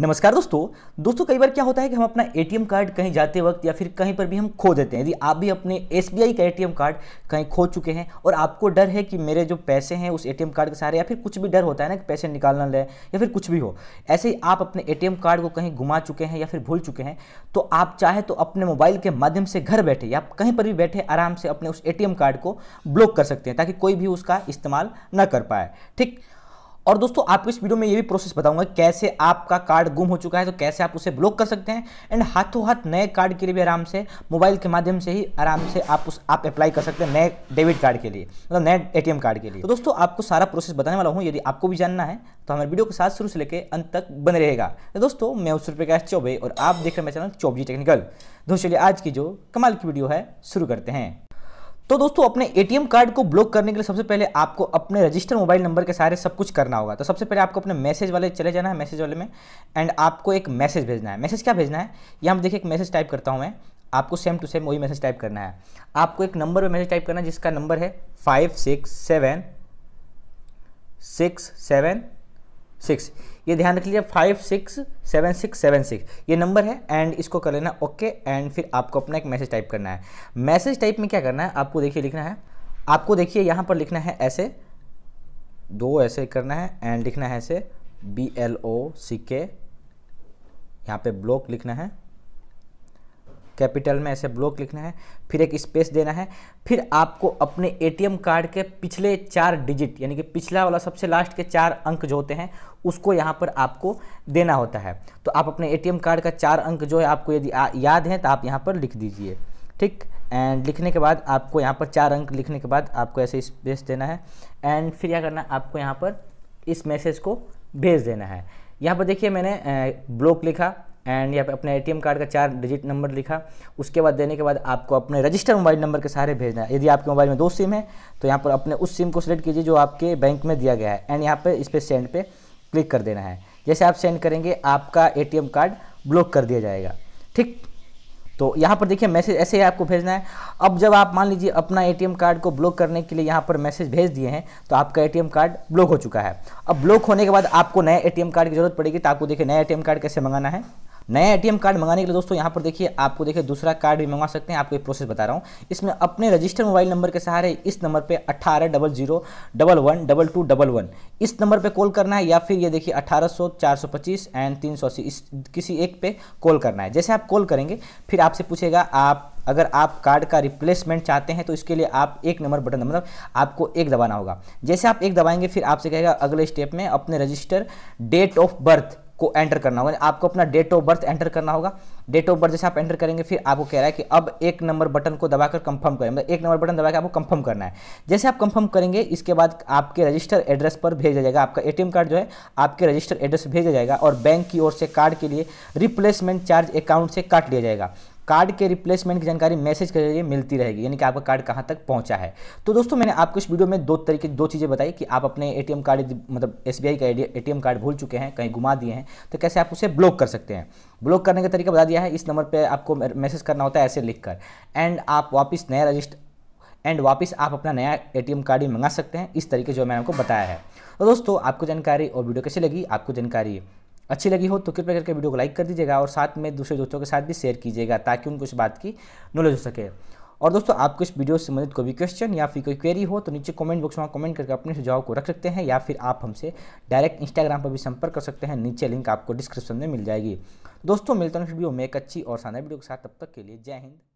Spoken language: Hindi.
नमस्कार दोस्तों दोस्तों कई बार क्या होता है कि हम अपना एटीएम कार्ड कहीं जाते वक्त या फिर कहीं पर भी हम खो देते हैं यदि आप भी अपने एसबीआई का एटीएम कार्ड कहीं खो चुके हैं और आपको डर है कि मेरे जो पैसे हैं उस एटीएम कार्ड के सहारे या फिर कुछ भी डर होता है ना कि पैसे निकालना लें या फिर कुछ भी हो ऐसे ही आप अपने ए कार्ड को कहीं घुमा चुके हैं या फिर भूल चुके हैं तो आप चाहे तो अपने मोबाइल के माध्यम से घर बैठे या कहीं पर भी बैठे आराम से अपने उस ए कार्ड को ब्लॉक कर सकते हैं ताकि कोई भी उसका इस्तेमाल ना कर पाए ठीक और दोस्तों आपको इस वीडियो में ये भी प्रोसेस बताऊंगा कैसे आपका कार्ड गुम हो चुका है तो कैसे आप उसे ब्लॉक कर सकते हैं एंड हाथों हाथ नए कार्ड के लिए भी आराम से मोबाइल के माध्यम से ही आराम से आप उस आप अप्लाई कर सकते हैं नए डेबिट कार्ड के लिए मतलब नए एटीएम कार्ड के लिए तो दोस्तों आपको सारा प्रोसेस बताने वाला हूँ यदि आपको भी जानना है तो हमारे वीडियो के साथ शुरू से लेकर अंत तक बने रहेगा तो दोस्तों मैं उस रुपये चौबे और आप देख रहे हैं मेरा चैनल चौबजी टेक्निकल दोस्तों चलिए आज की जो कमाल की वीडियो है शुरू करते हैं तो दोस्तों अपने एटीएम कार्ड को ब्लॉक करने के लिए सबसे पहले आपको अपने रजिस्टर मोबाइल नंबर के सारे सब कुछ करना होगा तो सबसे पहले आपको अपने मैसेज वाले चले जाना है मैसेज वाले में एंड आपको एक मैसेज भेजना है मैसेज क्या भेजना है ये हम देखिए एक मैसेज टाइप करता हूँ मैं आपको सेम टू सेम वही मैसेज टाइप करना है आपको एक नंबर पर मैसेज टाइप करना है जिसका नंबर है five six seven six seven six ये ध्यान रख लीजिए five six seven six seven six ये नंबर है एंड इसको कर लेना ओके एंड फिर आपको अपना एक मैसेज टाइप करना है मैसेज टाइप में क्या करना है आपको देखिए लिखना है आपको देखिए यहाँ पर लिखना है ऐसे दो ऐसे करना है एंड लिखना है ऐसे बी एल ओ सी के यहाँ पे ब्लॉक लिखना है कैपिटल में ऐसे ब्लॉक लिखना है फिर एक स्पेस देना है फिर आपको अपने एटीएम कार्ड के पिछले चार डिजिट यानी कि पिछला वाला सबसे लास्ट के चार अंक जो होते हैं उसको यहाँ पर आपको देना होता है तो आप अपने एटीएम कार्ड का चार अंक जो है आपको यदि याद है तो आप यहाँ पर लिख दीजिए ठीक एंड लिखने के बाद आपको यहाँ पर चार अंक लिखने के बाद आपको ऐसे स्पेस देना है एंड फिर क्या करना है आपको यहाँ पर इस मैसेज को भेज देना है यहाँ पर देखिए मैंने ब्लॉक लिखा एंड यहाँ पे अपने एटीएम कार्ड का चार डिजिट नंबर लिखा उसके बाद देने के बाद आपको अपने रजिस्टर मोबाइल नंबर के सारे भेजना है यदि आपके मोबाइल में दो सिम है तो यहाँ पर अपने उस सिम को सिलेक्ट कीजिए जो आपके बैंक में दिया गया है एंड यहाँ पर इस पर सेंड पर क्लिक कर देना है जैसे आप सेंड करेंगे आपका ए कार्ड ब्लॉक कर दिया जाएगा ठीक तो यहाँ पर देखिए मैसेज ऐसे ही आपको भेजना है अब जब आप मान लीजिए अपना एटीएम कार्ड को ब्लॉक करने के लिए यहाँ पर मैसेज भेज दिए हैं तो आपका एटीएम कार्ड ब्लॉक हो चुका है अब ब्लॉक होने के बाद आपको नए एटीएम कार्ड की जरूरत पड़ेगी तो आपको देखिए नया एटीएम कार्ड कैसे मंगाना है नया एटीएम कार्ड मंगाने के लिए दोस्तों यहाँ पर देखिए आपको देखिए दूसरा कार्ड भी मंगवा सकते हैं आपको ये प्रोसेस बता रहा हूँ इसमें अपने रजिस्टर मोबाइल नंबर के सहारे इस नंबर पर अट्ठारह double zero double one double two double one इस नंबर पर कॉल करना है या फिर ये देखिए अट्ठारह सौ चार सौ पच्चीस एंड तीन सौ अस्सी इस किसी एक पे कॉल करना है जैसे आप कॉल करेंगे फिर आपसे पूछेगा आप अगर आप कार्ड का रिप्लेसमेंट चाहते हैं तो इसके लिए आप एक नंबर बटन मतलब आपको एक दबाना होगा जैसे आप एक दबाएंगे फिर आपसे कहेगा अगले स्टेप में अपने रजिस्टर डेट ऑफ बर्थ को एंटर करना होगा आपको अपना डेट ऑफ बर्थ एंटर करना होगा डेट ऑफ बर्थ जैसे आप एंटर करेंगे फिर आपको कह रहा है कि अब एक नंबर बटन को दबाकर कंफर्म करें मतलब एक नंबर बटन दबाकर आपको कंफर्म करना है जैसे आप कंफर्म करेंगे इसके बाद आपके रजिस्टर एड्रेस पर भेजा जाएगा आपका एटीएम कार्ड जो है आपके रजिस्टर एड्रेस भेजा जाएगा और बैंक की ओर से कार्ड के लिए रिप्लेसमेंट चार्ज अकाउंट से काट लिया जाएगा कार्ड के रिप्लेसमेंट की जानकारी मैसेज के जरिए मिलती रहेगी यानी कि आपका कार्ड कहाँ तक पहुँचा है तो दोस्तों मैंने आपको इस वीडियो में दो तरीके दो चीज़ें बताई कि आप अपने एटीएम कार्ड मतलब एसबीआई का एटीएम कार्ड भूल चुके हैं कहीं घुमा दिए हैं तो कैसे आप उसे ब्लॉक कर सकते हैं ब्लॉक करने का तरीका बता दिया है इस नंबर पर आपको मैसेज करना होता है ऐसे लिख एंड आप वापस नया रजिस्ट एंड वापस आप अपना नया एटीएम कार्ड भी मंगा सकते हैं इस तरीके जो मैंने आपको बताया है तो दोस्तों आपको जानकारी और वीडियो कैसी लगी आपको जानकारी अच्छी लगी हो तो कृपया करके वीडियो को लाइक कर दीजिएगा और साथ में दूसरे दोस्तों के साथ भी शेयर कीजिएगा ताकि उनको इस बात की नॉलेज हो सके और दोस्तों आपको इस वीडियो से संबंधित कोई भी क्वेश्चन या फिर कोई क्वेरी हो तो नीचे कमेंट बॉक्स में कमेंट करके अपने सुझाव को रख सकते हैं या फिर आप हमसे डायरेक्ट इंस्टाग्राम पर भी संपर्क कर सकते हैं नीचे लिंक आपको डिस्क्रिप्शन में मिल जाएगी दोस्तों मिलता हूँ वीडियो में एक अच्छी और शानदार वीडियो के साथ तब तक के लिए जय हिंद